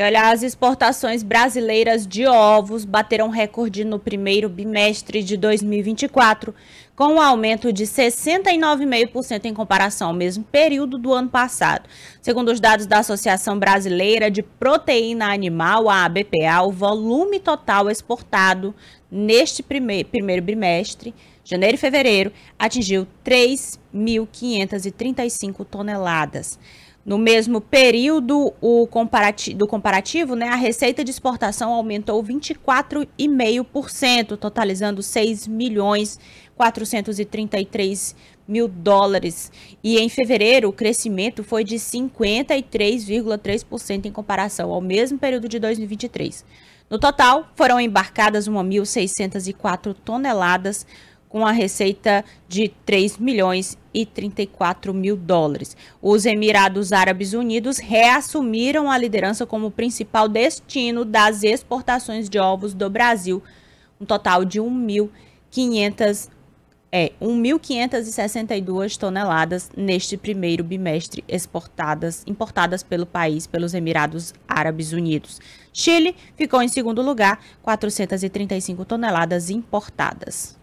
E olha, as exportações brasileiras de ovos bateram recorde no primeiro bimestre de 2024, com um aumento de 69,5% em comparação ao mesmo período do ano passado. Segundo os dados da Associação Brasileira de Proteína Animal, a ABPA, o volume total exportado neste primeiro, primeiro bimestre, janeiro e fevereiro, atingiu 3 1.535 toneladas. No mesmo período o comparati do comparativo, né, a receita de exportação aumentou 24,5%, totalizando 6 milhões 433 mil dólares. E em fevereiro, o crescimento foi de 53,3% em comparação ao mesmo período de 2023. No total, foram embarcadas 1.604 toneladas, com a receita de 3 milhões e 34 mil dólares. Os Emirados Árabes Unidos reassumiram a liderança como principal destino das exportações de ovos do Brasil, um total de 1.500 é 1.562 toneladas neste primeiro bimestre exportadas, importadas pelo país pelos Emirados Árabes Unidos. Chile ficou em segundo lugar, 435 toneladas importadas.